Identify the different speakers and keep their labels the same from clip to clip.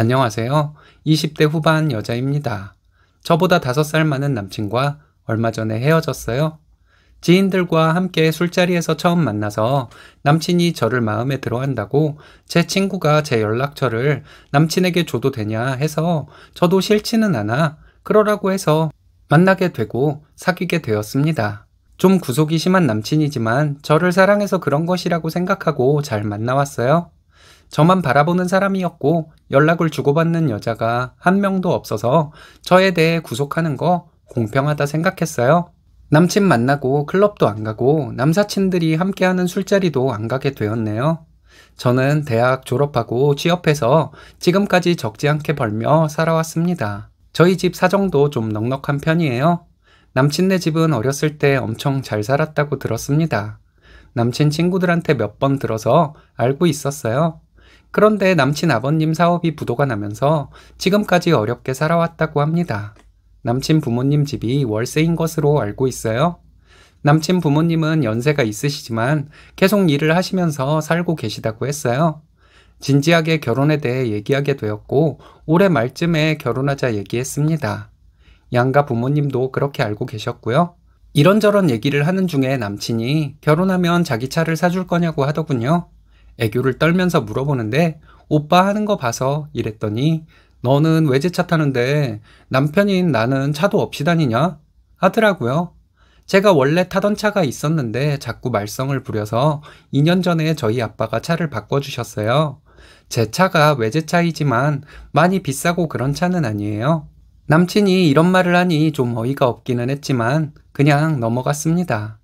Speaker 1: 안녕하세요. 20대 후반 여자입니다. 저보다 5살 많은 남친과 얼마 전에 헤어졌어요. 지인들과 함께 술자리에서 처음 만나서 남친이 저를 마음에 들어 한다고 제 친구가 제 연락처를 남친에게 줘도 되냐 해서 저도 싫지는 않아 그러라고 해서 만나게 되고 사귀게 되었습니다. 좀 구속이 심한 남친이지만 저를 사랑해서 그런 것이라고 생각하고 잘 만나왔어요. 저만 바라보는 사람이었고 연락을 주고받는 여자가 한 명도 없어서 저에 대해 구속하는 거 공평하다 생각했어요. 남친 만나고 클럽도 안 가고 남사친들이 함께하는 술자리도 안 가게 되었네요. 저는 대학 졸업하고 취업해서 지금까지 적지 않게 벌며 살아왔습니다. 저희 집 사정도 좀 넉넉한 편이에요. 남친네 집은 어렸을 때 엄청 잘 살았다고 들었습니다. 남친 친구들한테 몇 번 들어서 알고 있었어요. 그런데 남친 아버님 사업이 부도가 나면서 지금까지 어렵게 살아왔다고 합니다. 남친 부모님 집이 월세인 것으로 알고 있어요. 남친 부모님은 연세가 있으시지만 계속 일을 하시면서 살고 계시다고 했어요. 진지하게 결혼에 대해 얘기하게 되었고 올해 말쯤에 결혼하자 얘기했습니다. 양가 부모님도 그렇게 알고 계셨고요. 이런저런 얘기를 하는 중에 남친이 결혼하면 자기 차를 사줄 거냐고 하더군요. 애교를 떨면서 물어보는데 오빠 하는 거 봐서 이랬더니 너는 외제차 타는데 남편인 나는 차도 없이 다니냐? 하더라고요. 제가 원래 타던 차가 있었는데 자꾸 말썽을 부려서 2년 전에 저희 아빠가 차를 바꿔주셨어요. 제 차가 외제차이지만 많이 비싸고 그런 차는 아니에요. 남친이 이런 말을 하니 좀 어이가 없기는 했지만 그냥 넘어갔습니다.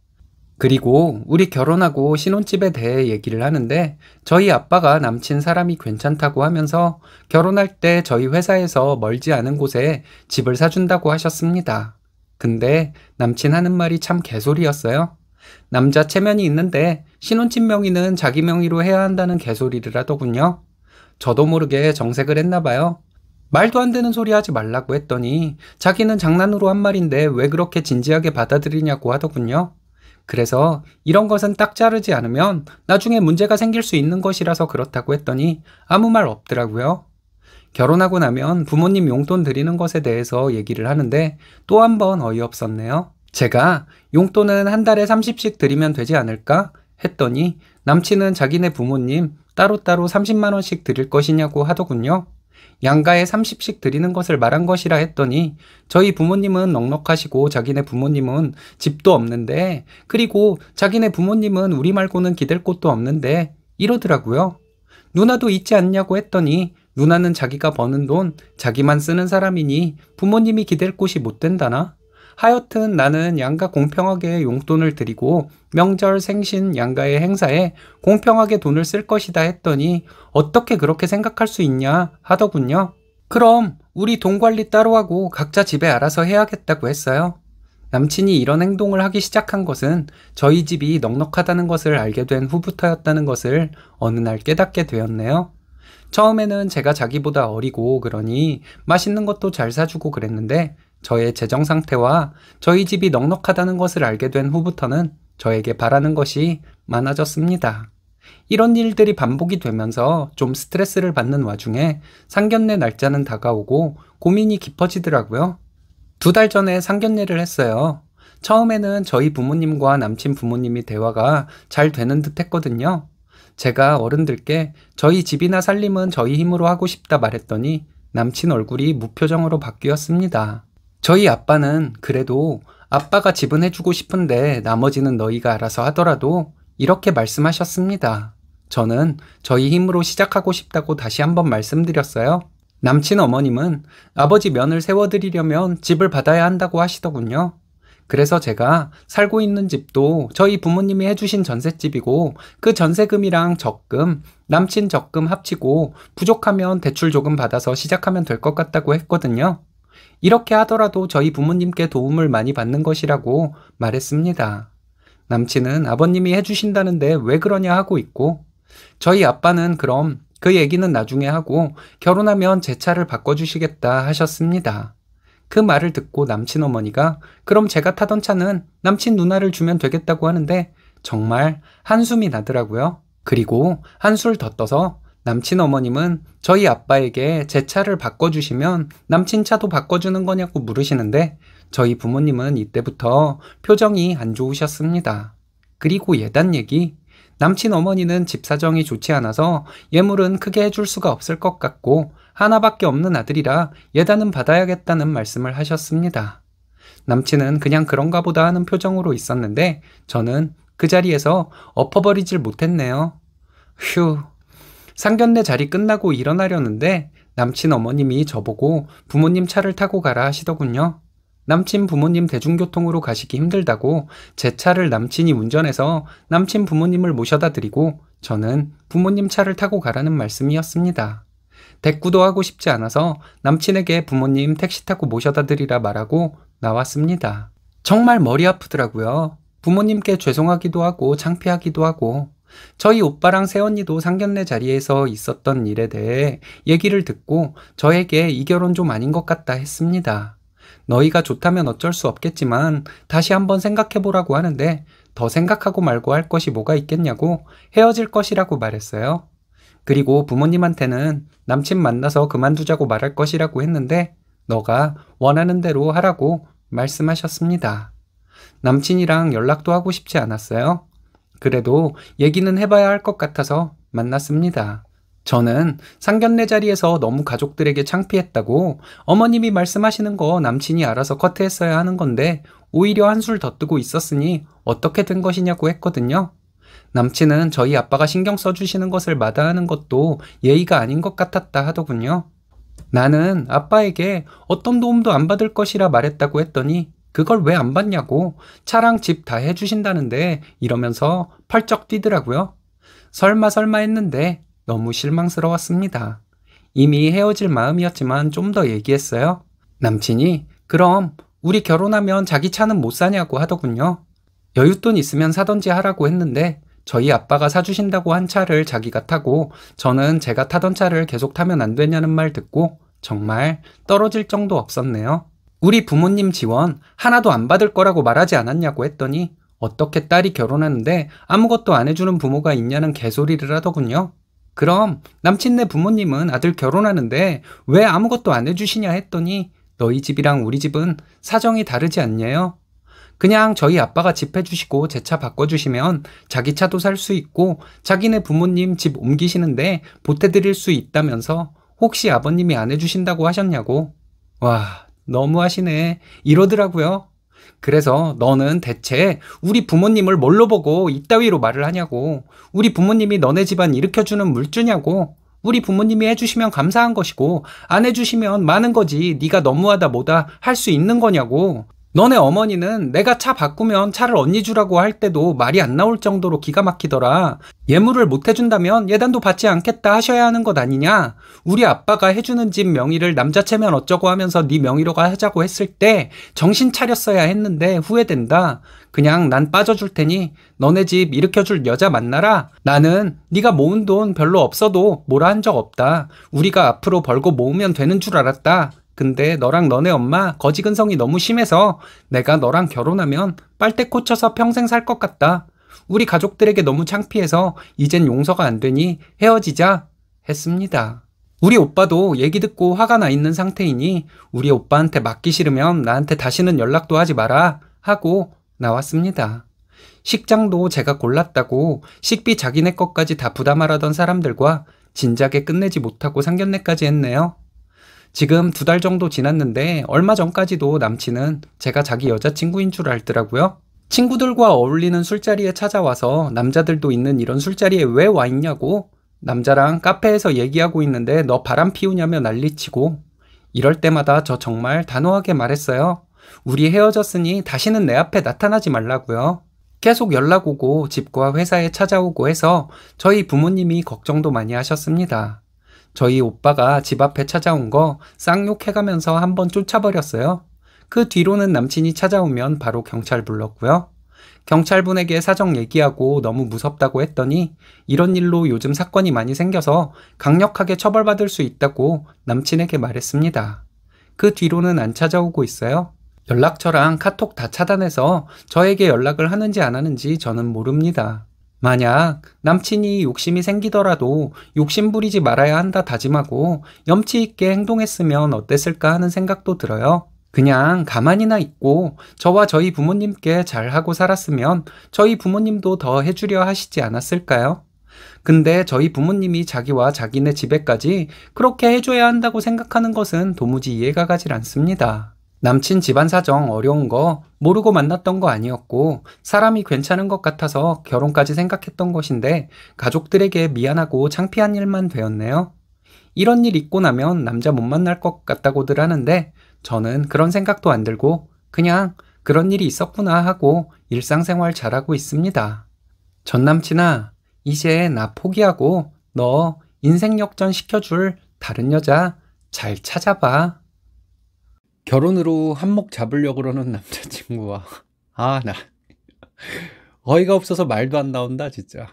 Speaker 1: 그리고 우리 결혼하고 신혼집에 대해 얘기를 하는데 저희 아빠가 남친 사람이 괜찮다고 하면서 결혼할 때 저희 회사에서 멀지 않은 곳에 집을 사준다고 하셨습니다. 근데 남친 하는 말이 참 개소리였어요. 남자 체면이 있는데 신혼집 명의는 자기 명의로 해야 한다는 개소리를 하더군요. 저도 모르게 정색을 했나 봐요. 말도 안 되는 소리 하지 말라고 했더니 자기는 장난으로 한 말인데 왜 그렇게 진지하게 받아들이냐고 하더군요. 그래서 이런 것은 딱 자르지 않으면 나중에 문제가 생길 수 있는 것이라서 그렇다고 했더니 아무 말 없더라고요. 결혼하고 나면 부모님 용돈 드리는 것에 대해서 얘기를 하는데 또 한 번 어이없었네요. 제가 용돈은 한 달에 30씩 드리면 되지 않을까 했더니 남친은 자기네 부모님 따로따로 30만원씩 드릴 것이냐고 하더군요. 양가에 30씩 드리는 것을 말한 것이라 했더니 저희 부모님은 넉넉하시고 자기네 부모님은 집도 없는데 그리고 자기네 부모님은 우리 말고는 기댈 곳도 없는데 이러더라고요. 누나도 있지 않냐고 했더니 누나는 자기가 버는 돈 자기만 쓰는 사람이니 부모님이 기댈 곳이 못 된다나? 하여튼 나는 양가 공평하게 용돈을 드리고 명절 생신 양가의 행사에 공평하게 돈을 쓸 것이다 했더니 어떻게 그렇게 생각할 수 있냐 하더군요. 그럼 우리 돈 관리 따로 하고 각자 집에 알아서 해야겠다고 했어요. 남친이 이런 행동을 하기 시작한 것은 저희 집이 넉넉하다는 것을 알게 된 후부터였다는 것을 어느 날 깨닫게 되었네요. 처음에는 제가 자기보다 어리고 그러니 맛있는 것도 잘 사주고 그랬는데 저의 재정 상태와 저희 집이 넉넉하다는 것을 알게 된 후부터는 저에게 바라는 것이 많아졌습니다. 이런 일들이 반복이 되면서 좀 스트레스를 받는 와중에 상견례 날짜는 다가오고 고민이 깊어지더라고요. 두 달 전에 상견례를 했어요. 처음에는 저희 부모님과 남친 부모님이 대화가 잘 되는 듯 했거든요. 제가 어른들께 저희 집이나 살림은 저희 힘으로 하고 싶다 말했더니 남친 얼굴이 무표정으로 바뀌었습니다. 저희 아빠는 그래도 아빠가 지분해주고 싶은데 나머지는 너희가 알아서 하더라도 이렇게 말씀하셨습니다. 저는 저희 힘으로 시작하고 싶다고 다시 한번 말씀드렸어요. 남친 어머님은 아버지 면을 세워드리려면 집을 받아야 한다고 하시더군요. 그래서 제가 살고 있는 집도 저희 부모님이 해주신 전셋집이고 그 전세금이랑 적금, 남친 적금 합치고 부족하면 대출 조금 받아서 시작하면 될 것 같다고 했거든요. 이렇게 하더라도 저희 부모님께 도움을 많이 받는 것이라고 말했습니다. 남친은 아버님이 해주신다는데 왜 그러냐 하고 있고, 저희 아빠는 그럼 그 얘기는 나중에 하고 결혼하면 제 차를 바꿔주시겠다 하셨습니다. 그 말을 듣고 남친 어머니가 그럼 제가 타던 차는 남친 누나를 주면 되겠다고 하는데 정말 한숨이 나더라고요. 그리고 한술 더 떠서 남친 어머님은 저희 아빠에게 제 차를 바꿔주시면 남친 차도 바꿔주는 거냐고 물으시는데 저희 부모님은 이때부터 표정이 안 좋으셨습니다. 그리고 예단 얘기. 남친 어머니는 집 사정이 좋지 않아서 예물은 크게 해줄 수가 없을 것 같고 하나밖에 없는 아들이라 예단은 받아야겠다는 말씀을 하셨습니다. 남친은 그냥 그런가 보다 하는 표정으로 있었는데 저는 그 자리에서 엎어버리질 못했네요. 휴, 상견례 자리 끝나고 일어나려는데 남친 어머님이 저보고 부모님 차를 타고 가라 하시더군요. 남친 부모님 대중교통으로 가시기 힘들다고 제 차를 남친이 운전해서 남친 부모님을 모셔다 드리고 저는 부모님 차를 타고 가라는 말씀이었습니다. 대꾸도 하고 싶지 않아서 남친에게 부모님 택시 타고 모셔다 드리라 말하고 나왔습니다. 정말 머리 아프더라고요. 부모님께 죄송하기도 하고 창피하기도 하고 저희 오빠랑 새언니도 상견례 자리에서 있었던 일에 대해 얘기를 듣고 저에게 이 결혼 좀 아닌 것 같다 했습니다. 너희가 좋다면 어쩔 수 없겠지만 다시 한번 생각해보라고 하는데 더 생각하고 말고 할 것이 뭐가 있겠냐고 헤어질 것이라고 말했어요. 그리고 부모님한테는 남친 만나서 그만두자고 말할 것이라고 했는데 너가 원하는 대로 하라고 말씀하셨습니다. 남친이랑 연락도 하고 싶지 않았어요. 그래도 얘기는 해봐야 할 것 같아서 만났습니다. 저는 상견례 자리에서 너무 가족들에게 창피했다고 어머님이 말씀하시는 거 남친이 알아서 커트했어야 하는 건데 오히려 한 술 더 뜨고 있었으니 어떻게 된 것이냐고 했거든요. 남친은 저희 아빠가 신경 써주시는 것을 마다하는 것도 예의가 아닌 것 같았다 하더군요. 나는 아빠에게 어떤 도움도 안 받을 것이라 말했다고 했더니 그걸 왜 안봤냐고 차랑 집 다 해주신다는데 이러면서 펄쩍 뛰더라고요. 설마 설마 했는데 너무 실망스러웠습니다. 이미 헤어질 마음이었지만 좀 더 얘기했어요. 남친이 그럼 우리 결혼하면 자기 차는 못 사냐고 하더군요. 여윳돈 있으면 사던지 하라고 했는데 저희 아빠가 사주신다고 한 차를 자기가 타고 저는 제가 타던 차를 계속 타면 안 되냐는 말 듣고 정말 떨어질 정도 없었네요. 우리 부모님 지원 하나도 안 받을 거라고 말하지 않았냐고 했더니 어떻게 딸이 결혼하는데 아무것도 안 해주는 부모가 있냐는 개소리를 하더군요. 그럼 남친네 부모님은 아들 결혼하는데 왜 아무것도 안 해주시냐 했더니 너희 집이랑 우리 집은 사정이 다르지 않냐요? 그냥 저희 아빠가 집 해주시고 제 차 바꿔주시면 자기 차도 살 수 있고 자기네 부모님 집 옮기시는데 보태드릴 수 있다면서 혹시 아버님이 안 해주신다고 하셨냐고. 와, 너무하시네. 이러더라고요. 그래서 너는 대체 우리 부모님을 뭘로 보고 이따위로 말을 하냐고. 우리 부모님이 너네 집안 일으켜주는 물주냐고. 우리 부모님이 해주시면 감사한 것이고 안 해주시면 많은 거지 네가 너무하다 뭐다 할 수 있는 거냐고 너네 어머니는 내가 차 바꾸면 차를 언니 주라고 할 때도 말이 안 나올 정도로 기가 막히더라. 예물을 못 해준다면 예단도 받지 않겠다 하셔야 하는 것 아니냐. 우리 아빠가 해주는 집 명의를 남자채면 어쩌고 하면서 네 명의로 가자고 했을 때 정신 차렸어야 했는데 후회된다. 그냥 난 빠져줄 테니 너네 집 일으켜줄 여자 만나라. 나는 네가 모은 돈 별로 없어도 뭐라 한 적 없다. 우리가 앞으로 벌고 모으면 되는 줄 알았다. 근데 너랑 너네 엄마 거지근성이 너무 심해서 내가 너랑 결혼하면 빨대 꽂혀서 평생 살 것 같다. 우리 가족들에게 너무 창피해서 이젠 용서가 안 되니 헤어지자 했습니다. 우리 오빠도 얘기 듣고 화가 나 있는 상태이니 우리 오빠한테 맡기 싫으면 나한테 다시는 연락도 하지 마라 하고 나왔습니다. 식장도 제가 골랐다고 식비 자기네 것까지 다 부담하라던 사람들과 진작에 끝내지 못하고 상견례까지 했네요. 지금 두 달 정도 지났는데 얼마 전까지도 남친은 제가 자기 여자친구인 줄 알더라고요. 친구들과 어울리는 술자리에 찾아와서 남자들도 있는 이런 술자리에 왜 와 있냐고 남자랑 카페에서 얘기하고 있는데 너 바람 피우냐며 난리치고 이럴 때마다 저 정말 단호하게 말했어요. 우리 헤어졌으니 다시는 내 앞에 나타나지 말라고요. 계속 연락 오고 집과 회사에 찾아오고 해서 저희 부모님이 걱정도 많이 하셨습니다. 저희 오빠가 집 앞에 찾아온 거 쌍욕해가면서 한번 쫓아버렸어요. 그 뒤로는 남친이 찾아오면 바로 경찰 불렀고요. 경찰분에게 사정 얘기하고 너무 무섭다고 했더니 이런 일로 요즘 사건이 많이 생겨서 강력하게 처벌받을 수 있다고 남친에게 말했습니다. 그 뒤로는 안 찾아오고 있어요. 연락처랑 카톡 다 차단해서 저에게 연락을 하는지 안 하는지 저는 모릅니다. 만약 남친이 욕심이 생기더라도 욕심 부리지 말아야 한다 다짐하고 염치 있게 행동했으면 어땠을까 하는 생각도 들어요. 그냥 가만히나 있고 저와 저희 부모님께 잘하고 살았으면 저희 부모님도 더 해주려 하시지 않았을까요? 근데 저희 부모님이 자기와 자기네 집에까지 그렇게 해줘야 한다고 생각하는 것은 도무지 이해가 가질 않습니다. 남친 집안 사정 어려운 거 모르고 만났던 거 아니었고 사람이 괜찮은 것 같아서 결혼까지 생각했던 것인데 가족들에게 미안하고 창피한 일만 되었네요. 이런 일 있고 나면 남자 못 만날 것 같다고들 하는데 저는 그런 생각도 안 들고 그냥 그런 일이 있었구나 하고 일상생활 잘하고 있습니다. 전 남친아, 이제 나 포기하고 너 인생 역전 시켜줄 다른 여자 잘 찾아봐. 결혼으로 한몫 잡으려고 그러는 남자친구와 아 나 어이가 없어서 말도 안 나온다 진짜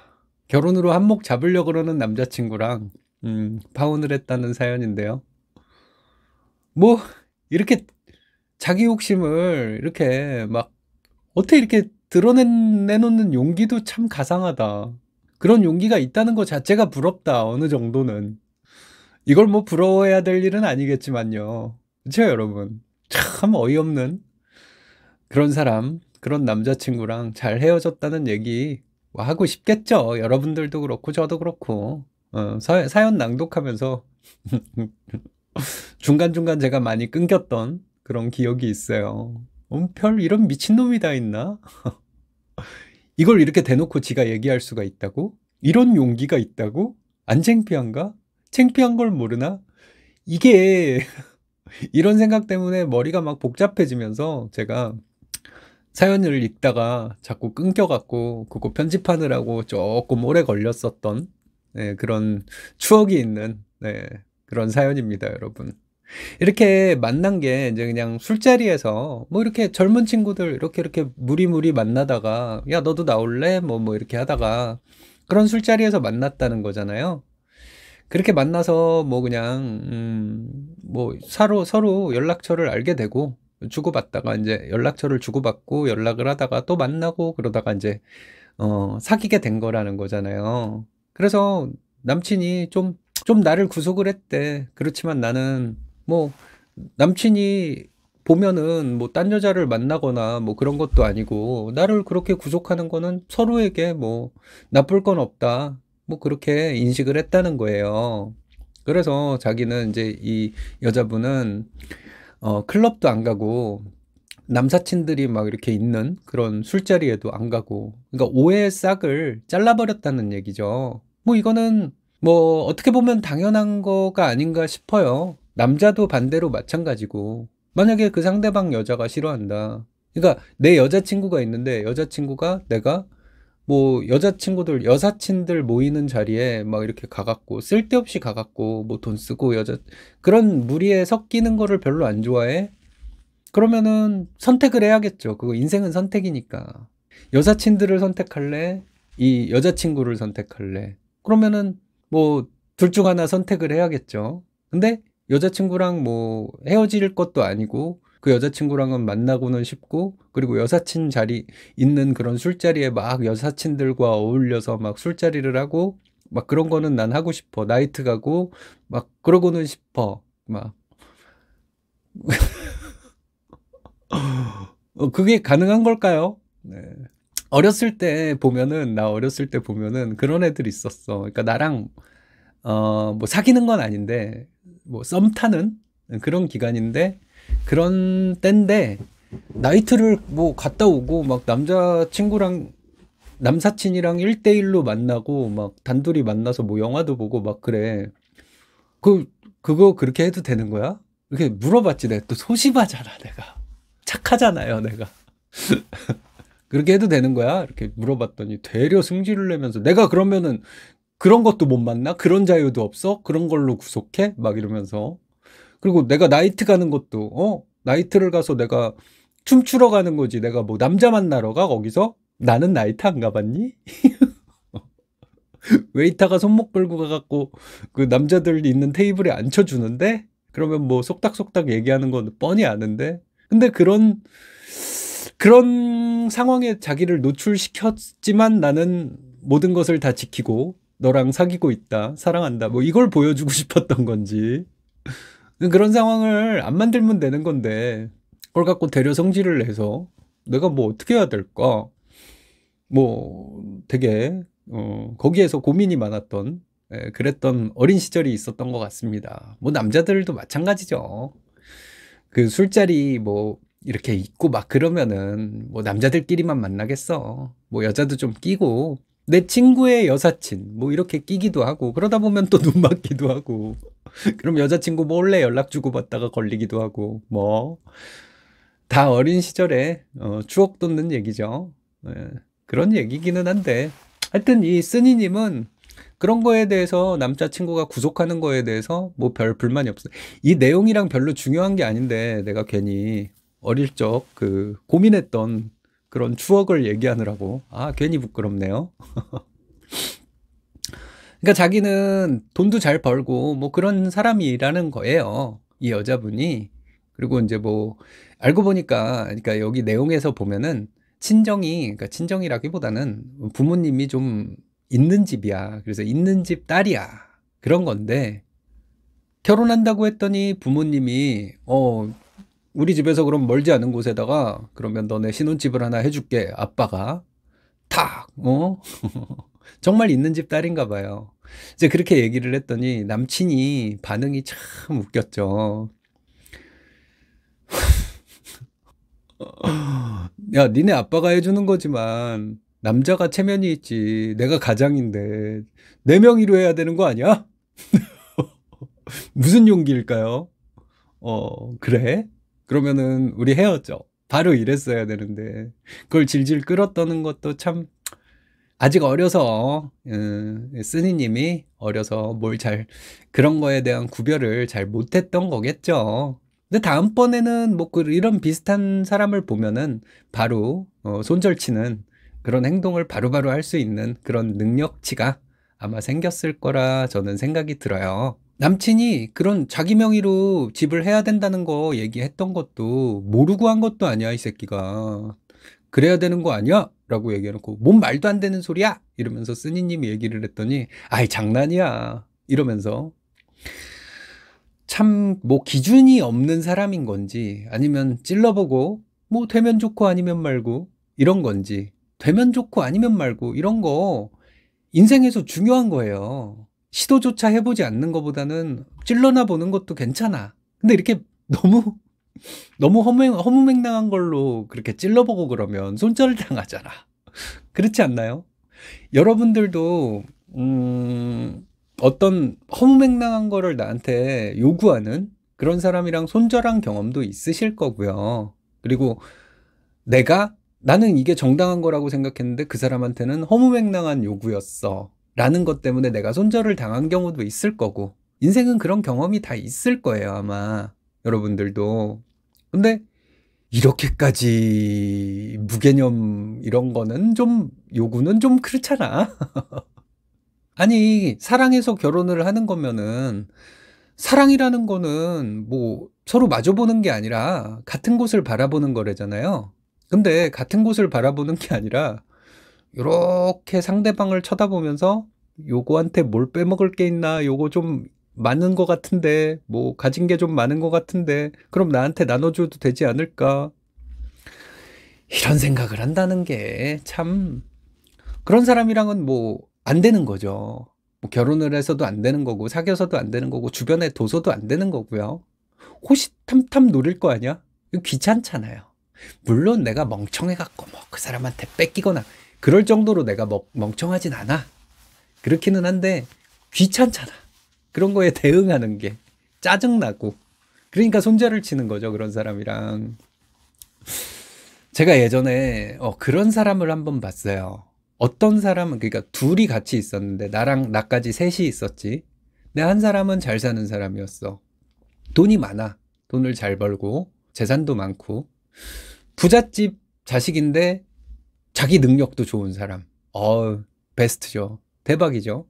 Speaker 1: 결혼으로 한몫 잡으려고 그러는 남자친구랑 음, 파혼을 했다는 사연인데요 뭐 이렇게 자기 욕심을 이렇게 막 어떻게 이렇게 드러내놓는 용기도 참 가상하다 그런 용기가 있다는 것 자체가 부럽다 어느 정도는 이걸 뭐 부러워해야 될 일은 아니겠지만요 그렇 여러분? 참 어이없는 그런 사람, 그런 남자친구랑 잘 헤어졌다는 얘기 뭐 하고 싶겠죠. 여러분들도 그렇고 저도 그렇고 어, 사, 사연 낭독하면서 중간중간 제가 많이 끊겼던 그런 기억이 있어요. 음, 별 이런 미친놈이 다 있나? 이걸 이렇게 대놓고 지가 얘기할 수가 있다고? 이런 용기가 있다고? 안 창피한가? 창피한 걸 모르나? 이게 이런 생각 때문에 머리가 막 복잡해지면서 제가 사연을 읽다가 자꾸 끊겨갖고 그거 편집하느라고 조금 오래 걸렸었던 네, 그런 추억이 있는 네, 그런 사연입니다, 여러분. 이렇게 만난 게 이제 그냥 술자리에서 뭐 이렇게 젊은 친구들 이렇게 이렇게 무리무리 만나다가 야 너도 나올래 뭐뭐 뭐 이렇게 하다가 그런 술자리에서 만났다는 거잖아요. 그렇게 만나서 뭐 그냥 음, 뭐 서로 서로 연락처를 알게 되고 주고받다가 이제 연락처를 주고받고 연락을 하다가 또 만나고 그러다가 이제 어, 사귀게 된 거라는 거잖아요. 그래서 남친이 좀, 좀 나를 구속을 했대. 그렇지만 나는 뭐 남친이 보면은 뭐 딴 여자를 만나거나 뭐 그런 것도 아니고 나를 그렇게 구속하는 거는 서로에게 뭐 나쁠 건 없다. 뭐 그렇게 인식을 했다는 거예요. 그래서 자기는 이제 이 여자분은 어, 클럽도 안 가고 남사친들이 막 이렇게 있는 그런 술자리에도 안 가고 그러니까 오해의 싹을 잘라버렸다는 얘기죠. 뭐 이거는 뭐 어떻게 보면 당연한 거가 아닌가 싶어요. 남자도 반대로 마찬가지고 만약에 그 상대방 여자가 싫어한다. 그러니까 내 여자친구가 있는데 여자친구가 내가 뭐 여자친구들 여사친들 모이는 자리에 막 이렇게 가갖고 쓸데없이 가갖고 뭐 돈 쓰고 여자 그런 무리에 섞이는 거를 별로 안 좋아해 그러면은 선택을 해야겠죠 그거 인생은 선택이니까 여사친들을 선택할래 이 여자친구를 선택할래 그러면은 뭐 둘 중 하나 선택을 해야겠죠 근데 여자친구랑 뭐 헤어질 것도 아니고 그 여자친구랑은 만나고는 싶고 그리고 여사친 자리 있는 그런 술자리에 막 여사친들과 어울려서 막 술자리를 하고 막 그런 거는 난 하고 싶어 나이트 가고 막 그러고는 싶어 막 어, 그게 가능한 걸까요? 네. 어렸을 때 보면은 나 어렸을 때 보면은 그런 애들 있었어. 그러니까 나랑 어 뭐 사귀는 건 아닌데 뭐 썸 타는 그런 기간인데 그런 때인데 나이트를 뭐 갔다 오고 막 남자 친구랑 남사친이랑 1대1로 만나고 막 단둘이 만나서 뭐 영화도 보고 막 그래. 그 그거 그렇게 해도 되는 거야? 이렇게 물어봤지 내가 또 소심하잖아 내가 착하잖아요 내가 그렇게 해도 되는 거야? 이렇게 물어봤더니 되려 승질을 내면서 내가 그러면은 그런 것도 못 만나? 그런 자유도 없어? 그런 걸로 구속해? 막 이러면서 그리고 내가 나이트 가는 것도 어 나이트를 가서 내가 춤추러 가는 거지 내가 뭐 남자 만나러 가 거기서 나는 나이트 안 가봤니? 웨이터가 손목 끌고 가갖고 그 남자들 있는 테이블에 앉혀주는데 그러면 뭐 속닥속닥 얘기하는 건 뻔히 아는데 근데 그런 그런 상황에 자기를 노출시켰지만 나는 모든 것을 다 지키고 너랑 사귀고 있다 사랑한다 뭐 이걸 보여주고 싶었던 건지 그런 상황을 안 만들면 되는 건데 그걸 갖고 대려 성질을 내서 내가 뭐 어떻게 해야 될까 뭐 되게 어, 거기에서 고민이 많았던 예, 그랬던 어린 시절이 있었던 것 같습니다. 뭐 남자들도 마찬가지죠. 그 술자리 뭐 이렇게 있고 막 그러면은 뭐 남자들끼리만 만나겠어. 뭐 여자도 좀 끼고 내 친구의 여사친 뭐 이렇게 끼기도 하고 그러다 보면 또 눈 맞기도 하고 그럼 여자친구 몰래 연락 주고받다가 걸리기도 하고 뭐 다 어린 시절에 어, 추억 돋는 얘기죠 네, 그런 얘기기는 한데 하여튼 이 쓰니님은 그런 거에 대해서 남자친구가 구속하는 거에 대해서 뭐 별 불만이 없어요 이 내용이랑 별로 중요한 게 아닌데 내가 괜히 어릴 적 그 고민했던 그런 추억을 얘기하느라고 아 괜히 부끄럽네요. 그러니까 자기는 돈도 잘 벌고 뭐 그런 사람이라는 거예요. 이 여자분이 그리고 이제 뭐 알고 보니까 그러니까 여기 내용에서 보면은 친정이 그러니까 친정이라기보다는 부모님이 좀 있는 집이야. 그래서 있는 집 딸이야. 그런 건데 결혼한다고 했더니 부모님이 어 우리 집에서 그럼 멀지 않은 곳에다가 그러면 너네 신혼집을 하나 해줄게 아빠가 탁 어? 정말 있는 집 딸인가 봐요. 이제 그렇게 얘기를 했더니 남친이 반응이 참 웃겼죠. 야, 니네 아빠가 해주는 거지만 남자가 체면이 있지. 내가 가장인데 네 명이로 해야 되는 거 아니야? 무슨 용기일까요? 어, 그래? 그러면은 우리 헤어져. 바로 이랬어야 되는데 그걸 질질 끌었다는 것도 참 아직 어려서 음, 예, 쓰니님이 예, 어려서 뭘 잘 그런 거에 대한 구별을 잘 못했던 거겠죠. 근데 다음번에는 뭐 그 이런 비슷한 사람을 보면은 바로 어, 손절치는 그런 행동을 바로바로 할 수 있는 그런 능력치가 아마 생겼을 거라 저는 생각이 들어요. 남친이 그런 자기 명의로 집을 해야 된다는 거 얘기했던 것도 모르고 한 것도 아니야, 이 새끼가. 그래야 되는 거 아니야? 라고 얘기해놓고, 뭔 말도 안 되는 소리야! 이러면서 쓰니님이 얘기를 했더니, 아이, 장난이야. 이러면서. 참, 뭐, 기준이 없는 사람인 건지, 아니면 찔러보고, 뭐, 되면 좋고 아니면 말고, 이런 건지, 되면 좋고 아니면 말고, 이런 거, 인생에서 중요한 거예요. 시도조차 해보지 않는 것보다는 찔러나 보는 것도 괜찮아. 근데 이렇게 너무 너무 허무맹, 허무맹랑한 걸로 그렇게 찔러보고 그러면 손절을 당하잖아. 그렇지 않나요? 여러분들도 음, 어떤 허무맹랑한 거를 나한테 요구하는 그런 사람이랑 손절한 경험도 있으실 거고요. 그리고 내가 나는 이게 정당한 거라고 생각했는데 그 사람한테는 허무맹랑한 요구였어. 라는 것 때문에 내가 손절을 당한 경우도 있을 거고, 인생은 그런 경험이 다 있을 거예요, 아마. 여러분들도. 근데 이렇게까지 무개념 이런 거는 좀 요구는 좀 그렇잖아. 아니, 사랑해서 결혼을 하는 거면은 사랑이라는 거는 뭐 서로 마주보는 게 아니라 같은 곳을 바라보는 거래잖아요. 근데 같은 곳을 바라보는 게 아니라 이렇게 상대방을 쳐다보면서 요거한테 뭘 빼먹을 게 있나 요거 좀 많은 것 같은데 뭐 가진 게 좀 많은 것 같은데 그럼 나한테 나눠줘도 되지 않을까 이런 생각을 한다는 게 참 그런 사람이랑은 뭐 안 되는 거죠 뭐 결혼을 해서도 안 되는 거고 사귀어서도 안 되는 거고 주변에 둬서도 안 되는 거고요 호시탐탐 노릴 거 아니야 귀찮잖아요 물론 내가 멍청해 갖고 뭐 그 사람한테 뺏기거나 그럴 정도로 내가 멍, 멍청하진 않아. 그렇기는 한데 귀찮잖아. 그런 거에 대응하는 게 짜증나고. 그러니까 손자를 치는 거죠. 그런 사람이랑. 제가 예전에 어, 그런 사람을 한번 봤어요. 어떤 사람은 그러니까 둘이 같이 있었는데 나랑 나까지 셋이 있었지. 근데 한 사람은 잘 사는 사람이었어. 돈이 많아. 돈을 잘 벌고 재산도 많고 부잣집 자식인데 자기 능력도 좋은 사람. 어, 베스트죠. 대박이죠.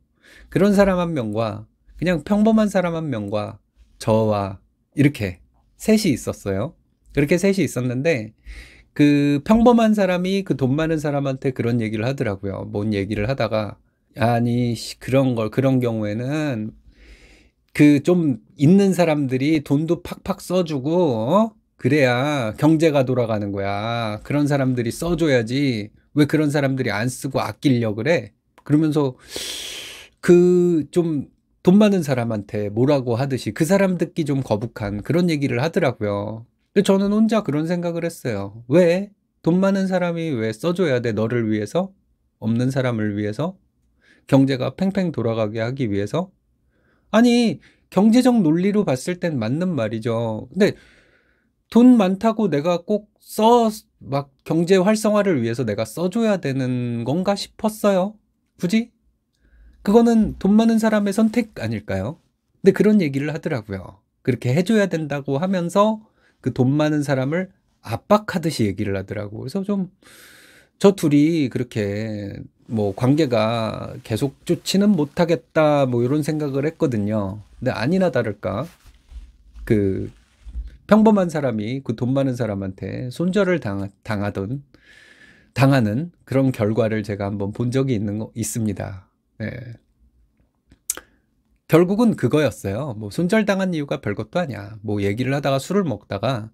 Speaker 1: 그런 사람 한 명과 그냥 평범한 사람 한 명과 저와 이렇게 셋이 있었어요. 그렇게 셋이 있었는데 그 평범한 사람이 그 돈 많은 사람한테 그런 얘기를 하더라고요. 뭔 얘기를 하다가 아니 그런 걸 그런 경우에는 그 좀 있는 사람들이 돈도 팍팍 써주고 어? 그래야 경제가 돌아가는 거야. 그런 사람들이 써줘야지. 왜 그런 사람들이 안 쓰고 아끼려 그래? 그러면서 그 좀 돈 많은 사람한테 뭐라고 하듯이 그 사람 듣기 좀 거북한 그런 얘기를 하더라고요. 근데 저는 혼자 그런 생각을 했어요. 왜? 돈 많은 사람이 왜 써줘야 돼? 너를 위해서? 없는 사람을 위해서? 경제가 팽팽 돌아가게 하기 위해서? 아니, 경제적 논리로 봤을 땐 맞는 말이죠. 근데 돈 많다고 내가 꼭 써 막 경제 활성화를 위해서 내가 써줘야 되는 건가 싶었어요. 굳이 그거는 돈 많은 사람의 선택 아닐까요? 근데 그런 얘기를 하더라고요. 그렇게 해줘야 된다고 하면서 그 돈 많은 사람을 압박하듯이 얘기를 하더라고. 그래서 좀 저 둘이 그렇게 뭐 관계가 계속 좋지는 못하겠다 뭐 이런 생각을 했거든요. 근데 아니나 다를까 그 평범한 사람이 그 돈 많은 사람한테 손절을 당하, 당하던 당하는 그런 결과를 제가 한번 본 적이 있는 거, 있습니다. 네. 결국은 그거였어요. 뭐 손절당한 이유가 별것도 아니야. 뭐 얘기를 하다가 술을 먹다가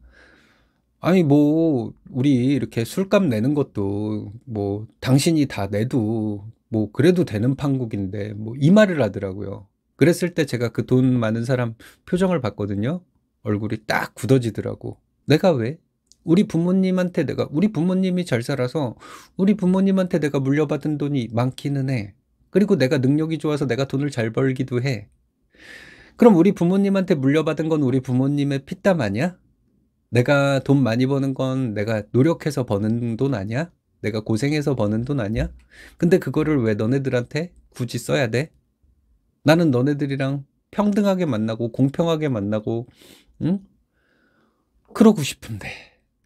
Speaker 1: 아니 뭐 우리 이렇게 술값 내는 것도 뭐 당신이 다 내도 뭐 그래도 되는 판국인데 뭐 이 말을 하더라고요. 그랬을 때 제가 그 돈 많은 사람 표정을 봤거든요. 얼굴이 딱 굳어지더라고. 내가 왜? 우리 부모님한테 내가 우리 부모님이 잘 살아서 우리 부모님한테 내가 물려받은 돈이 많기는 해. 그리고 내가 능력이 좋아서 내가 돈을 잘 벌기도 해. 그럼 우리 부모님한테 물려받은 건 우리 부모님의 피땀 아니야? 내가 돈 많이 버는 건 내가 노력해서 버는 돈 아니야? 내가 고생해서 버는 돈 아니야? 근데 그거를 왜 너네들한테 굳이 써야 돼? 나는 너네들이랑 평등하게 만나고 공평하게 만나고 응? 그러고 싶은데.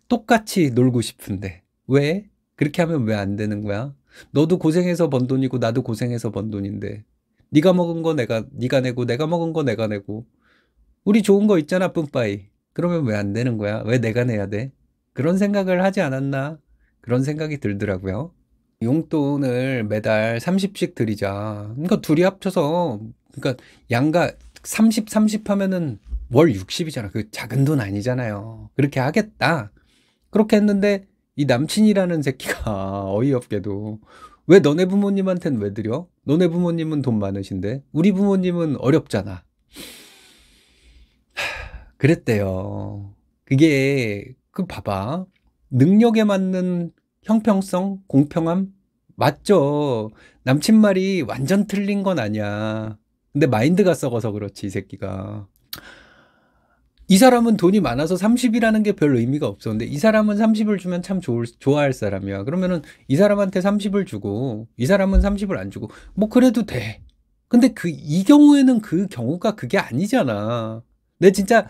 Speaker 1: 똑같이 놀고 싶은데. 왜? 그렇게 하면 왜 안 되는 거야? 너도 고생해서 번 돈이고 나도 고생해서 번 돈인데. 네가 먹은 거 내가 네가 내고 내가 먹은 거 내가 내고. 우리 좋은 거 있잖아, 뿜빠이. 그러면 왜 안 되는 거야? 왜 내가 내야 돼? 그런 생각을 하지 않았나? 그런 생각이 들더라고요. 용돈을 매달 30씩 드리자. 그러니까 둘이 합쳐서 그러니까 양가 30 30 하면은 월 60이잖아. 그 작은 돈 아니잖아요. 그렇게 하겠다. 그렇게 했는데 이 남친이라는 새끼가 어이없게도 왜 너네 부모님한테는왜 드려? 너네 부모님은 돈 많으신데 우리 부모님은 어렵잖아. 그랬대요. 그게 그 봐봐. 능력에 맞는 형평성, 공평함 맞죠. 남친 말이 완전 틀린 건 아니야. 근데 마인드가 썩어서 그렇지 이 새끼가. 이 사람은 돈이 많아서 30이라는 게 별 의미가 없었는데이 사람은 30을 주면 참 좋을, 좋아할 사람이야. 그러면은 이 사람한테 30을 주고, 이 사람은 30을 안 주고, 뭐 그래도 돼. 근데 그, 이 경우에는 그 경우가 그게 아니잖아. 내 진짜,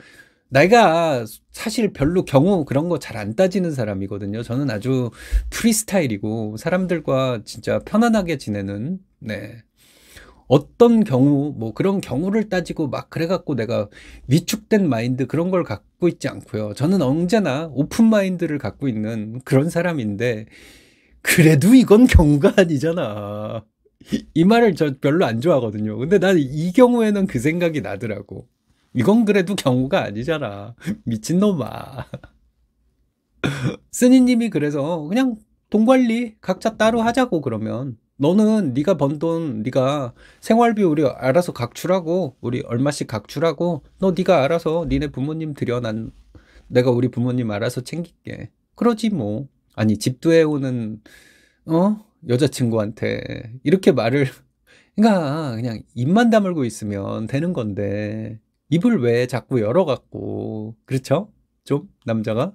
Speaker 1: 내가 사실 별로 경우 그런 거 잘 안 따지는 사람이거든요. 저는 아주 프리스타일이고, 사람들과 진짜 편안하게 지내는, 네, 어떤 경우 뭐 그런 경우를 따지고 막 그래갖고 내가 위축된 마인드 그런 걸 갖고 있지 않고요. 저는 언제나 오픈 마인드를 갖고 있는 그런 사람인데 그래도 이건 경우가 아니잖아. 이, 이 말을 저 별로 안 좋아하거든요. 근데 난 이 경우에는 그 생각이 나더라고. 이건 그래도 경우가 아니잖아. 미친놈아. 스니님이 그래서 그냥 돈 관리 각자 따로 하자고 그러면 너는 네가 번돈 네가 생활비 우리 알아서 각출하고 우리 얼마씩 각출하고 너 네가 알아서 니네 부모님 들여 난 내가 우리 부모님 알아서 챙길게. 그러지 뭐. 아니 집도해 오는 어 여자친구한테 이렇게 말을 그러니까 그냥 입만 다물고 있으면 되는 건데 입을 왜 자꾸 열어갖고 그렇죠? 좀 남자가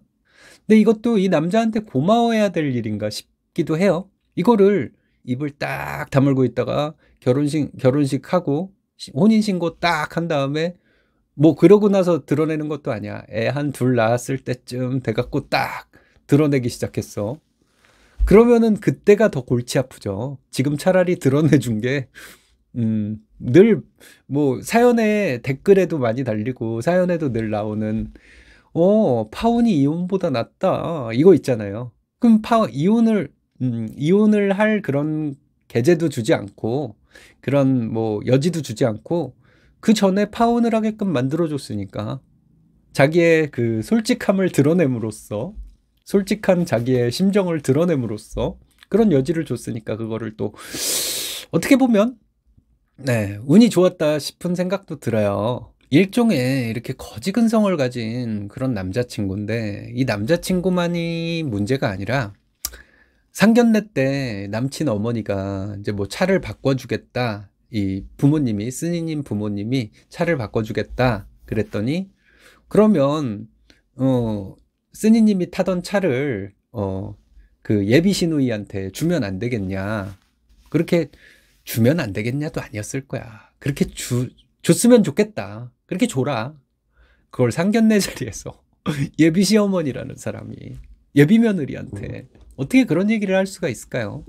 Speaker 1: 근데 이것도 이 남자한테 고마워해야 될 일인가 싶기도 해요. 이거를 입을 딱 다물고 있다가 결혼식 결혼식 하고 혼인 신고 딱 한 다음에 뭐 그러고 나서 드러내는 것도 아니야. 애 한 둘 낳았을 때쯤 돼 갖고 딱 드러내기 시작했어. 그러면은 그때가 더 골치 아프죠. 지금 차라리 드러내 준게 음, 늘 뭐 사연에 댓글에도 많이 달리고 사연에도 늘 나오는 어, 파혼이 이혼보다 낫다. 이거 있잖아요. 그럼 파 이혼을 음, 이혼을 할 그런 계제도 주지 않고 그런 뭐 여지도 주지 않고 그 전에 파혼을 하게끔 만들어줬으니까 자기의 그 솔직함을 드러냄으로써 솔직한 자기의 심정을 드러냄으로써 그런 여지를 줬으니까 그거를 또 어떻게 보면 네 운이 좋았다 싶은 생각도 들어요. 일종의 이렇게 거지근성을 가진 그런 남자친구인데 이 남자친구만이 문제가 아니라 상견례 때 남친 어머니가 이제 뭐 차를 바꿔주겠다. 이 부모님이, 스니님 부모님이 차를 바꿔주겠다. 그랬더니, 그러면, 어, 스니님이 타던 차를, 어, 그 예비 신우이한테 주면 안 되겠냐. 그렇게 주면 안 되겠냐도 아니었을 거야. 그렇게 주, 줬으면 좋겠다. 그렇게 줘라. 그걸 상견례 자리에서 예비 시어머니라는 사람이 예비 며느리한테 음. 어떻게 그런 얘기를 할 수가 있을까요?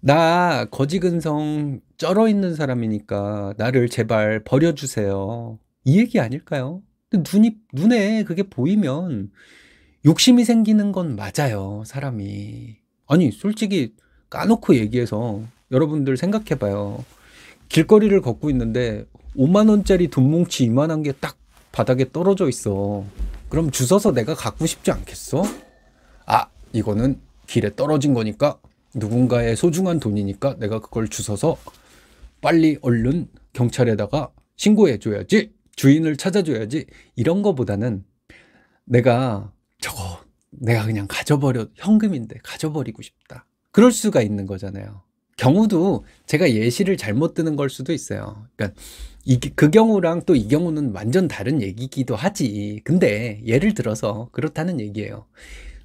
Speaker 1: 나 거지근성 쩔어 있는 사람이니까 나를 제발 버려주세요. 이 얘기 아닐까요? 눈이, 눈에 그게 보이면 욕심이 생기는 건 맞아요, 사람이. 아니, 솔직히 까놓고 얘기해서 여러분들 생각해봐요. 길거리를 걷고 있는데 5만원짜리 돈뭉치 이만한 게 딱 바닥에 떨어져 있어. 그럼 주워서 내가 갖고 싶지 않겠어? 아, 이거는 길에 떨어진 거니까 누군가의 소중한 돈이니까 내가 그걸 주워서 빨리 얼른 경찰에다가 신고해 줘야지 주인을 찾아줘야지 이런 거보다는 내가 저거 내가 그냥 가져버려 현금인데 가져버리고 싶다 그럴 수가 있는 거잖아요 경우도 제가 예시를 잘못 드는 걸 수도 있어요 그러니까 이, 그 경우랑 또 이 경우는 완전 다른 얘기기도 하지 근데 예를 들어서 그렇다는 얘기예요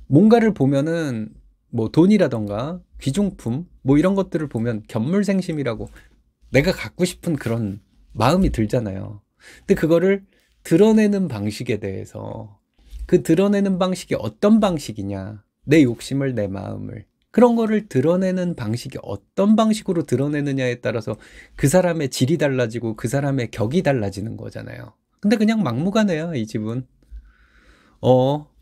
Speaker 1: 뭔가를 보면은 뭐 돈이라던가 귀중품 뭐 이런 것들을 보면 견물생심이라고 내가 갖고 싶은 그런 마음이 들잖아요. 근데 그거를 드러내는 방식에 대해서 그 드러내는 방식이 어떤 방식이냐 내 욕심을 내 마음을 그런 거를 드러내는 방식이 어떤 방식으로 드러내느냐에 따라서 그 사람의 질이 달라지고 그 사람의 격이 달라지는 거잖아요. 근데 그냥 막무가내야 이 집은. 어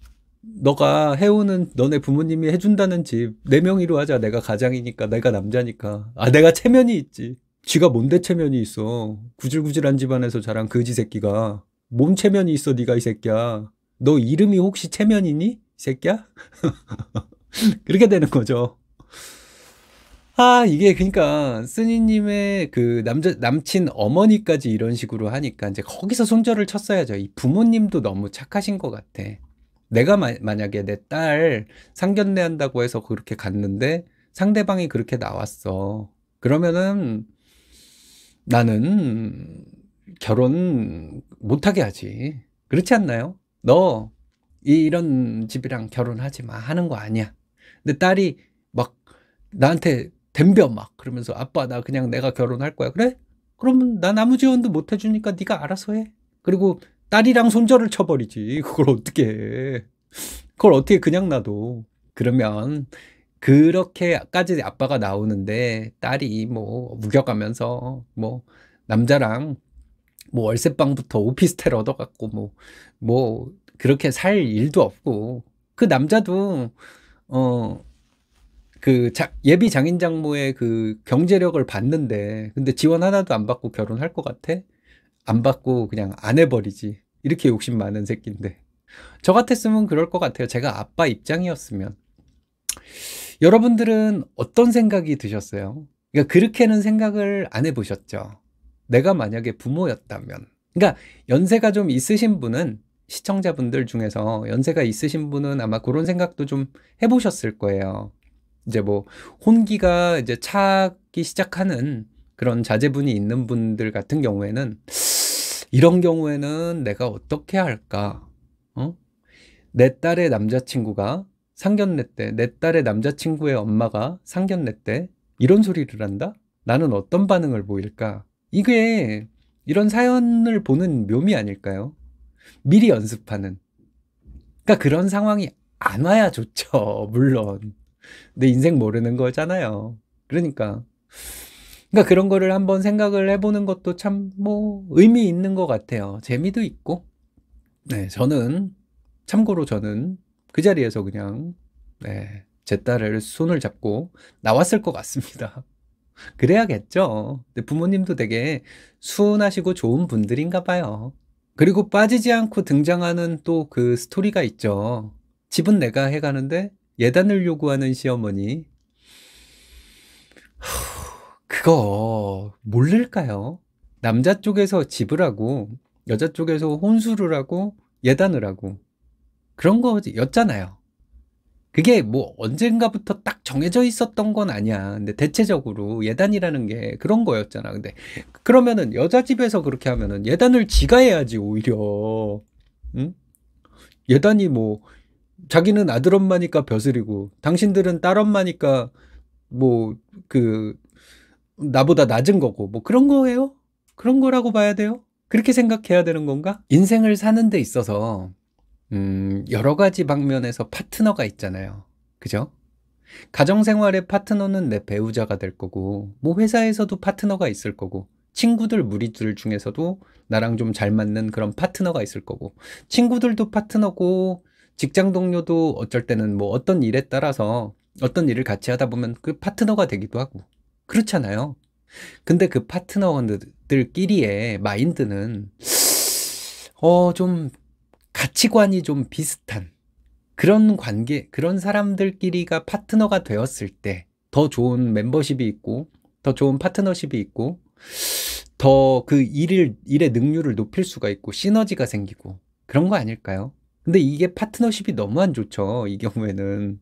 Speaker 1: 너가 해오는 너네 부모님이 해준다는 집 네 명이로 하자. 내가 가장이니까 내가 남자니까. 아 내가 체면이 있지. 쥐가 뭔데 체면이 있어. 구질구질한 집안에서 자란 거지 새끼가. 몸 체면이 있어 네가 이 새끼야. 너 이름이 혹시 체면이니? 이 새끼야? 그렇게 되는 거죠. 아, 이게 그러니까 스니님의 그 남자 남친 어머니까지 이런 식으로 하니까 이제 거기서 손절을 쳤어야죠. 이 부모님도 너무 착하신 것 같아. 내가 마, 만약에 내 딸 상견례 한다고 해서 그렇게 갔는데 상대방이 그렇게 나왔어. 그러면은 나는 결혼 못하게 하지. 그렇지 않나요? 너 이런 집이랑 결혼하지 마 하는 거 아니야. 근데 딸이 막 나한테 덤벼 막 그러면서 아빠 나 그냥 내가 결혼할 거야. 그래? 그러면 나 나무 지원도 못 해주니까 네가 알아서 해. 그리고 딸이랑 손절을 쳐버리지. 그걸 어떻게 그걸 어떻게 그냥 놔도. 그러면 그렇게까지 아빠가 나오는데 딸이 뭐 무격하면서 뭐 남자랑 뭐 월세방부터 오피스텔 얻어갖고 뭐, 뭐, 그렇게 살 일도 없고, 그 남자도, 어, 그 예비 장인 장모의 그 경제력을 봤는데, 근데 지원 하나도 안 받고 결혼할 것 같아? 안 받고 그냥 안 해버리지. 이렇게 욕심 많은 새끼인데. 저 같았으면 그럴 것 같아요. 제가 아빠 입장이었으면. 여러분들은 어떤 생각이 드셨어요? 그러니까 그렇게는 생각을 안 해보셨죠. 내가 만약에 부모였다면. 그러니까 연세가 좀 있으신 분은 시청자분들 중에서 연세가 있으신 분은 아마 그런 생각도 좀 해보셨을 거예요. 이제 뭐 혼기가 이제 차기 시작하는 그런 자제분이 있는 분들 같은 경우에는 이런 경우에는 내가 어떻게 할까? 어? 내 딸의 남자친구가 상견례 때, 내 딸의 남자친구의 엄마가 상견례 때 이런 소리를 한다? 나는 어떤 반응을 보일까? 이게 이런 사연을 보는 묘미 아닐까요? 미리 연습하는. 그러니까 그런 상황이 안 와야 좋죠. 물론. 내 인생 모르는 거잖아요. 그러니까. 그러니까 그런 거를 한번 생각을 해보는 것도 참 뭐 의미 있는 것 같아요. 재미도 있고. 네, 저는 참고로 저는 그 자리에서 그냥 네, 제 딸을 손을 잡고 나왔을 것 같습니다. 그래야겠죠. 근데 부모님도 되게 순하시고 좋은 분들인가 봐요. 그리고 빠지지 않고 등장하는 또 그 스토리가 있죠. 집은 내가 해가는데 예단을 요구하는 시어머니. 그거 모를까요? 남자 쪽에서 집을 하고 여자 쪽에서 혼수를 하고 예단을 하고 그런 거였잖아요. 그게 뭐 언젠가부터 딱 정해져 있었던 건 아니야. 근데 대체적으로 예단이라는 게 그런 거였잖아. 근데 그러면은 여자 집에서 그렇게 하면은 예단을 지가 해야지 오히려. 응? 예단이 뭐 자기는 아들 엄마니까 벼슬이고 당신들은 딸 엄마니까 뭐그 나보다 낮은 거고 뭐 그런 거예요? 그런 거라고 봐야 돼요? 그렇게 생각해야 되는 건가? 인생을 사는 데 있어서 음, 여러 가지 방면에서 파트너가 있잖아요. 그죠? 가정생활의 파트너는 내 배우자가 될 거고, 뭐 회사에서도 파트너가 있을 거고, 친구들 무리들 중에서도 나랑 좀 잘 맞는 그런 파트너가 있을 거고, 친구들도 파트너고, 직장 동료도 어쩔 때는 뭐 어떤 일에 따라서 어떤 일을 같이 하다 보면 그 파트너가 되기도 하고, 그렇잖아요. 근데 그 파트너들끼리의 마인드는 어 좀 가치관이 좀 비슷한 그런 관계 그런 사람들끼리가 파트너가 되었을 때 더 좋은 멤버십이 있고 더 좋은 파트너십이 있고 더 그 일을 일의 능률을 높일 수가 있고 시너지가 생기고 그런 거 아닐까요? 근데 이게 파트너십이 너무 안 좋죠. 이 경우에는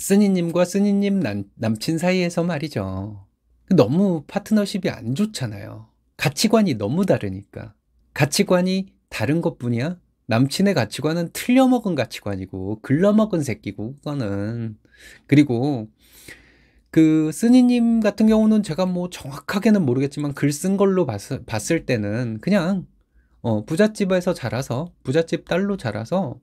Speaker 1: 스니님과 스니님 남, 친 사이에서 말이죠. 너무 파트너십이 안 좋잖아요. 가치관이 너무 다르니까. 가치관이 다른 것 뿐이야? 남친의 가치관은 틀려먹은 가치관이고, 글러먹은 새끼고, 그거는. 그리고, 그, 스니님 같은 경우는 제가 뭐 정확하게는 모르겠지만, 글 쓴 걸로 봤, 봤을 때는 그냥 어, 부잣집에서 자라서, 부잣집 딸로 자라서,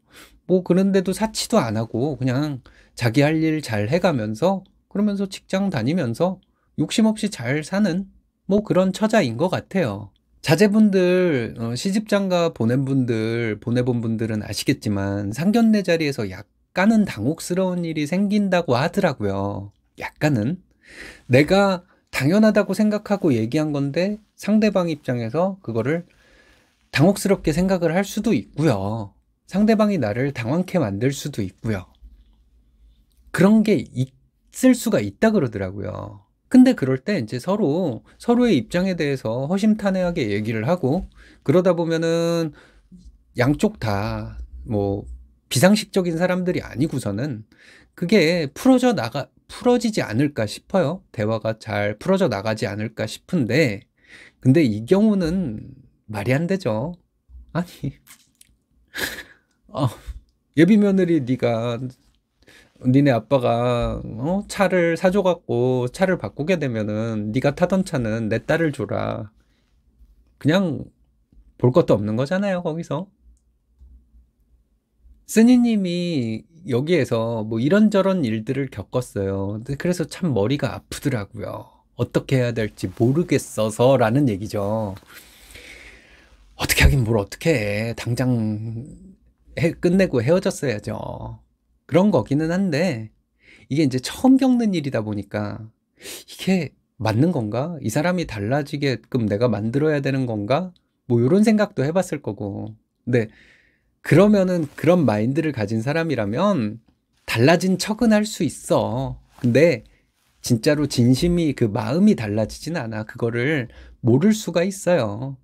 Speaker 1: 뭐 그런데도 사치도 안 하고, 그냥 자기 할 일 잘 해가면서, 그러면서 직장 다니면서 욕심 없이 잘 사는, 뭐 그런 처자인 것 같아요. 자제분들, 어, 시집장가 보낸 분들, 보내본 분들은 아시겠지만, 상견례 자리에서 약간은 당혹스러운 일이 생긴다고 하더라고요. 약간은. 내가 당연하다고 생각하고 얘기한 건데, 상대방 입장에서 그거를 당혹스럽게 생각을 할 수도 있고요. 상대방이 나를 당황케 만들 수도 있고요. 그런 게 있을 수가 있다 그러더라고요. 근데 그럴 때 이제 서로 서로의 입장에 대해서 허심탄회하게 얘기를 하고 그러다 보면은 양쪽 다 뭐 비상식적인 사람들이 아니고서는 그게 풀어져 나가 풀어지지 않을까 싶어요. 대화가 잘 풀어져 나가지 않을까 싶은데 근데 이 경우는 말이 안 되죠. 아니, 어, 예비 며느리 네가 니네 아빠가 어, 차를 사줘갖고 차를 바꾸게 되면은 네가 타던 차는 내 딸을 줘라. 그냥 볼 것도 없는 거잖아요 거기서. 스니님이 여기에서 뭐 이런저런 일들을 겪었어요. 그래서 참 머리가 아프더라고요. 어떻게 해야 될지 모르겠어서라는 얘기죠. 어떻게 하긴 뭘 어떻게 해. 당장 해, 끝내고 헤어졌어야죠. 그런 거기는 한데, 이게 이제 처음 겪는 일이다 보니까, 이게 맞는 건가? 이 사람이 달라지게끔 내가 만들어야 되는 건가? 뭐, 이런 생각도 해봤을 거고. 근데, 그러면은 그런 마인드를 가진 사람이라면, 달라진 척은 할 수 있어. 근데, 진짜로 진심이 그 마음이 달라지진 않아. 그거를 모를 수가 있어요.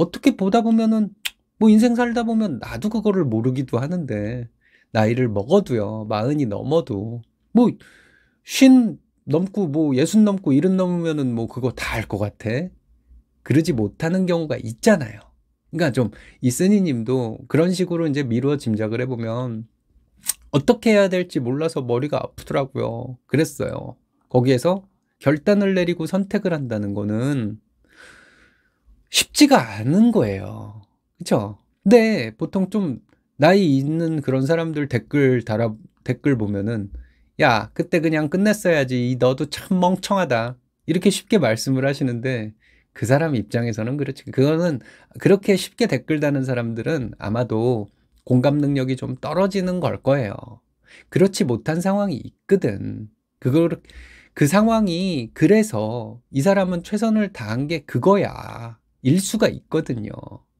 Speaker 1: 어떻게 보다 보면은 뭐 인생 살다 보면 나도 그거를 모르기도 하는데 나이를 먹어도요 마흔이 넘어도 뭐쉰 넘고 뭐 예순 넘고 일흔 넘으면은 뭐 그거 다 알 것 같아 그러지 못하는 경우가 있잖아요 그러니까 좀 이스니님도 그런 식으로 이제 미루어 짐작을 해보면 어떻게 해야 될지 몰라서 머리가 아프더라고요 그랬어요 거기에서 결단을 내리고 선택을 한다는 거는 쉽지가 않은 거예요. 그쵸? 근데 보통 좀 나이 있는 그런 사람들 댓글 달아, 댓글 보면은, 야, 그때 그냥 끝냈어야지. 너도 참 멍청하다. 이렇게 쉽게 말씀을 하시는데, 그 사람 입장에서는 그렇지. 그거는, 그렇게 쉽게 댓글 다는 사람들은 아마도 공감 능력이 좀 떨어지는 걸 거예요. 그렇지 못한 상황이 있거든. 그걸, 그 상황이, 그래서 이 사람은 최선을 다한 게 그거야. 일 수가 있거든요.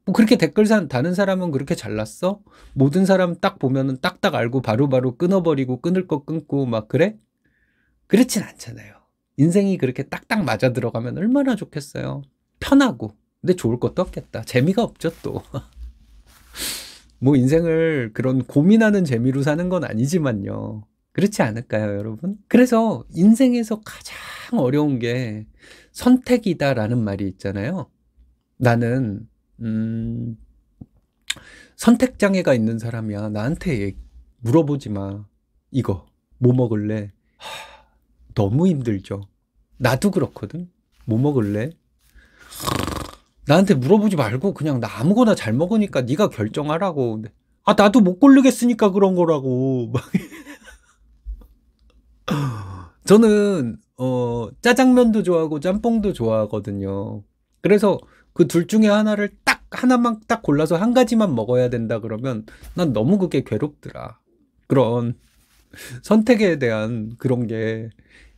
Speaker 1: 뭐 그렇게 댓글 산 다른 사람은 그렇게 잘났어? 모든 사람 딱 보면은 딱딱 알고 바로바로 바로 끊어버리고 끊을 거 끊고 막 그래? 그렇진 않잖아요. 인생이 그렇게 딱딱 맞아 들어가면 얼마나 좋겠어요. 편하고. 근데 좋을 것도 없겠다. 재미가 없죠, 또. 뭐 인생을 그런 고민하는 재미로 사는 건 아니지만요. 그렇지 않을까요, 여러분? 그래서 인생에서 가장 어려운 게 선택이다라는 말이 있잖아요. 나는 음 선택 장애가 있는 사람이야. 나한테 물어보지 마. 이거 뭐 먹을래? 하, 너무 힘들죠. 나도 그렇거든. 뭐 먹을래? 나한테 물어보지 말고 그냥 나 아무거나 잘 먹으니까 네가 결정하라고. 아 나도 못 고르겠으니까 그런 거라고. 저는 어 짜장면도 좋아하고 짬뽕도 좋아하거든요. 그래서 그둘 중에 하나를 딱 하나만 딱 골라서 한 가지만 먹어야 된다 그러면 난 너무 그게 괴롭더라. 그런 선택에 대한 그런 게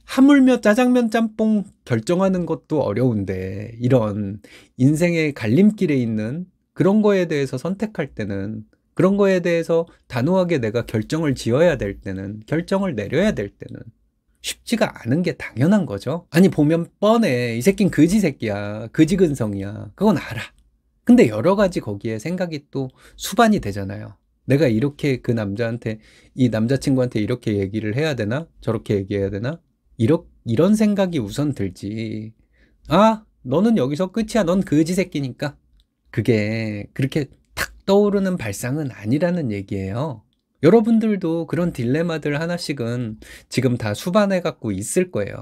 Speaker 1: 하물며 짜장면 짬뽕 결정하는 것도 어려운데 이런 인생의 갈림길에 있는 그런 거에 대해서 선택할 때는 그런 거에 대해서 단호하게 내가 결정을 지어야 될 때는 결정을 내려야 될 때는 쉽지가 않은 게 당연한 거죠. 아니, 보면 뻔해. 이새끼는그지 새끼야. 그지근성이야 그건 알아. 근데 여러 가지 거기에 생각이 또 수반이 되잖아요. 내가 이렇게 그 남자한테, 이 남자친구한테 이렇게 얘기를 해야 되나? 저렇게 얘기해야 되나? 이러, 이런 생각이 우선 들지. 아, 너는 여기서 끝이야. 넌그지 새끼니까. 그게 그렇게 탁 떠오르는 발상은 아니라는 얘기예요. 여러분들도 그런 딜레마들 하나씩은 지금 다 수반해 갖고 있을 거예요.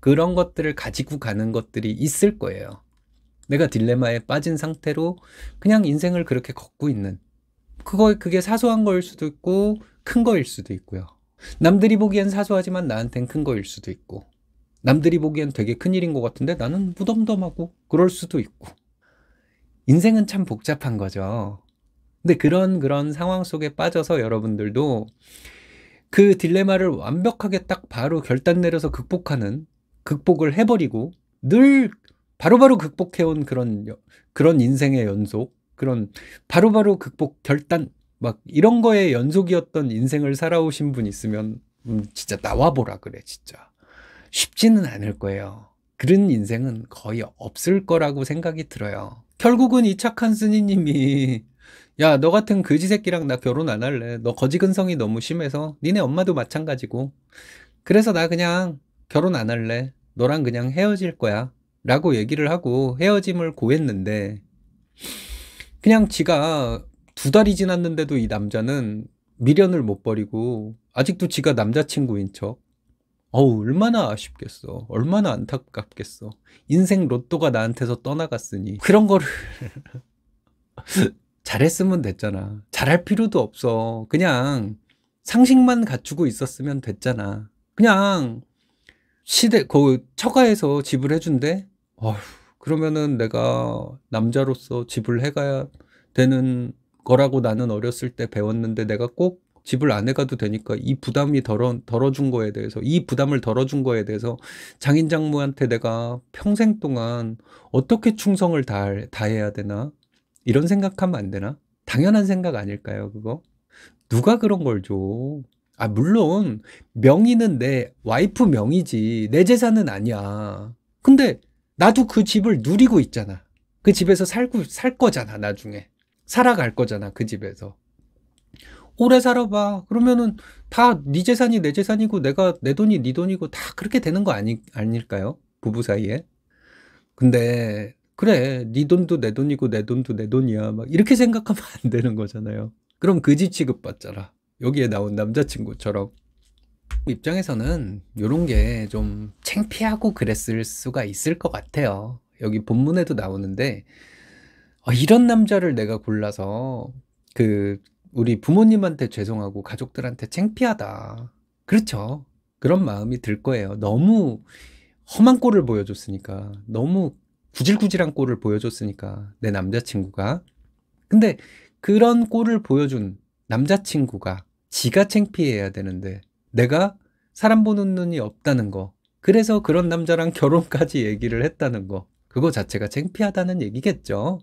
Speaker 1: 그런 것들을 가지고 가는 것들이 있을 거예요. 내가 딜레마에 빠진 상태로 그냥 인생을 그렇게 걷고 있는. 그거, 그게 사소한 거일 수도 있고, 큰 거일 수도 있고요. 남들이 보기엔 사소하지만 나한텐 큰 거일 수도 있고, 남들이 보기엔 되게 큰 일인 것 같은데 나는 무덤덤하고, 그럴 수도 있고. 인생은 참 복잡한 거죠. 근데 그런 그런 상황 속에 빠져서 여러분들도 그 딜레마를 완벽하게 딱 바로 결단 내려서 극복하는 극복을 해버리고 늘 바로바로 극복해온 그런 그런 인생의 연속 그런 바로바로 극복 결단 막 이런 거에 연속이었던 인생을 살아오신 분 있으면 음, 진짜 나와보라 그래 진짜 쉽지는 않을 거예요 그런 인생은 거의 없을 거라고 생각이 들어요 결국은 이 착한 스님님이 야, 너 같은 거지 새끼랑 나 결혼 안 할래. 너 거지 근성이 너무 심해서. 니네 엄마도 마찬가지고. 그래서 나 그냥 결혼 안 할래. 너랑 그냥 헤어질 거야. 라고 얘기를 하고 헤어짐을 고했는데, 그냥 지가 두 달이 지났는데도 이 남자는 미련을 못 버리고, 아직도 지가 남자친구인 척. 어우, 얼마나 아쉽겠어. 얼마나 안타깝겠어. 인생 로또가 나한테서 떠나갔으니. 그런 거를. 잘했으면 됐잖아. 잘할 필요도 없어. 그냥 상식만 갖추고 있었으면 됐잖아. 그냥 시대 그 처가에서 집을 해준대. 어휴, 그러면은 내가 남자로서 집을 해가야 되는 거라고 나는 어렸을 때 배웠는데 내가 꼭 집을 안 해가도 되니까 이 부담이 덜어, 덜어준 거에 대해서 이 부담을 덜어준 거에 대해서 장인 장모한테 내가 평생 동안 어떻게 충성을 다, 다해야 되나 이런 생각하면 안 되나? 당연한 생각 아닐까요, 그거? 누가 그런 걸 줘? 아, 물론, 명의는 내 와이프 명의지. 내 재산은 아니야. 근데, 나도 그 집을 누리고 있잖아. 그 집에서 살고, 살 거잖아, 나중에. 살아갈 거잖아, 그 집에서. 오래 살아봐. 그러면은 다 네 재산이 내 재산이고 내가 내 돈이 네 돈이고 다 그렇게 되는 거 아니, 아닐까요? 부부 사이에. 근데 그래, 네 돈도 내 돈이고 내 돈도 내 돈이야. 막 이렇게 생각하면 안 되는 거잖아요. 그럼 그지 취급받잖아. 여기에 나온 남자친구처럼. 입장에서는 이런 게 좀 창피하고 그랬을 수가 있을 것 같아요. 여기 본문에도 나오는데, 어, 이런 남자를 내가 골라서 그 우리 부모님한테 죄송하고 가족들한테 창피하다. 그렇죠. 그런 마음이 들 거예요. 너무 험한 꼴을 보여줬으니까. 너무 구질구질한 꼴을 보여줬으니까 내 남자친구가 근데 그런 꼴을 보여준 남자친구가 지가 창피해야 되는데 내가 사람 보는 눈이 없다는 거 그래서 그런 남자랑 결혼까지 얘기를 했다는 거 그거 자체가 창피하다는 얘기겠죠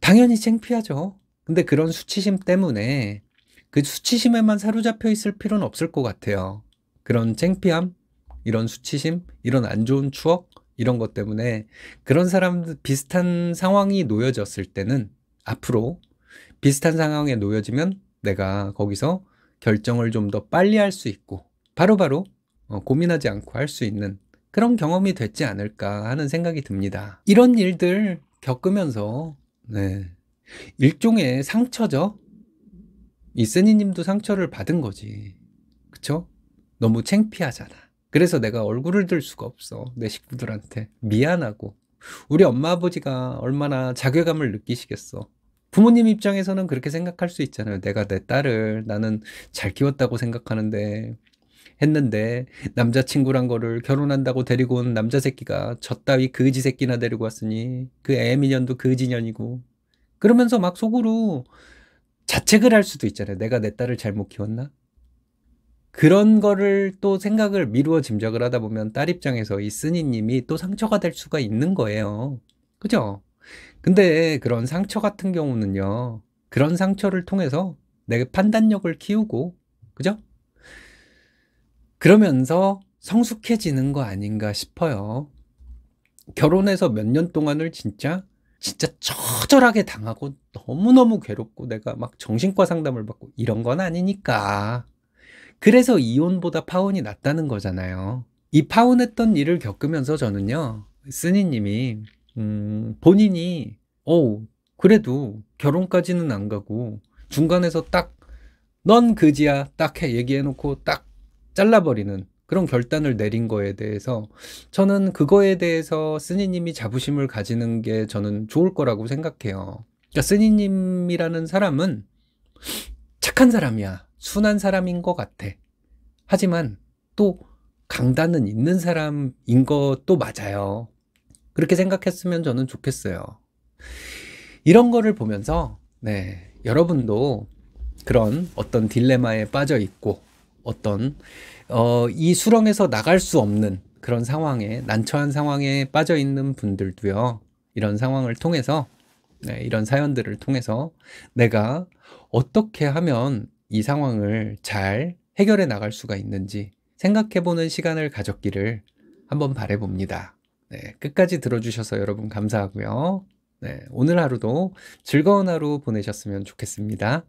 Speaker 1: 당연히 창피하죠 근데 그런 수치심 때문에 그 수치심에만 사로잡혀 있을 필요는 없을 것 같아요 그런 창피함 이런 수치심 이런 안 좋은 추억 이런 것 때문에 그런 사람들 비슷한 상황이 놓여졌을 때는 앞으로 비슷한 상황에 놓여지면 내가 거기서 결정을 좀 더 빨리 할 수 있고 바로바로 바로 어, 고민하지 않고 할 수 있는 그런 경험이 됐지 않을까 하는 생각이 듭니다. 이런 일들 겪으면서 네, 일종의 상처죠. 이스니님도 상처를 받은 거지. 그쵸? 너무 창피하잖아. 그래서 내가 얼굴을 들 수가 없어. 내 식구들한테. 미안하고. 우리 엄마 아버지가 얼마나 자괴감을 느끼시겠어. 부모님 입장에서는 그렇게 생각할 수 있잖아요. 내가 내 딸을 나는 잘 키웠다고 생각하는데 했는데 남자친구란 거를 결혼한다고 데리고 온 남자 새끼가 저 따위 그지 새끼나 데리고 왔으니 그 애미년도 그지년이고 그러면서 막 속으로 자책을 할 수도 있잖아요. 내가 내 딸을 잘못 키웠나? 그런 거를 또 생각을 미루어 짐작을 하다 보면 딸 입장에서 이 스니님이 또 상처가 될 수가 있는 거예요. 그죠? 근데 그런 상처 같은 경우는요, 그런 상처를 통해서 내 판단력을 키우고, 그죠? 그러면서 성숙해지는 거 아닌가 싶어요. 결혼해서 몇 년 동안을 진짜, 진짜 처절하게 당하고 너무너무 괴롭고 내가 막 정신과 상담을 받고 이런 건 아니니까. 그래서 이온보다 파운이 낫다는 거잖아요. 이 파운했던 일을 겪으면서 저는요, 스니님이, 음, 본인이, 어 그래도 결혼까지는 안 가고, 중간에서 딱, 넌 그지야, 딱 해, 얘기해놓고 딱 잘라버리는 그런 결단을 내린 거에 대해서 저는 그거에 대해서 스니님이 자부심을 가지는 게 저는 좋을 거라고 생각해요. 그러니까 스니님이라는 사람은 착한 사람이야. 순한 사람인 것 같아. 하지만 또 강단은 있는 사람인 것도 맞아요. 그렇게 생각했으면 저는 좋겠어요. 이런 거를 보면서, 네, 여러분도 그런 어떤 딜레마에 빠져 있고, 어떤, 어, 이 수렁에서 나갈 수 없는 그런 상황에, 난처한 상황에 빠져 있는 분들도요, 이런 상황을 통해서, 네, 이런 사연들을 통해서 내가 어떻게 하면 이 상황을 잘 해결해 나갈 수가 있는지 생각해보는 시간을 가졌기를 한번 바래봅니다. 네, 끝까지 들어주셔서 여러분 감사하고요. 네, 오늘 하루도 즐거운 하루 보내셨으면 좋겠습니다.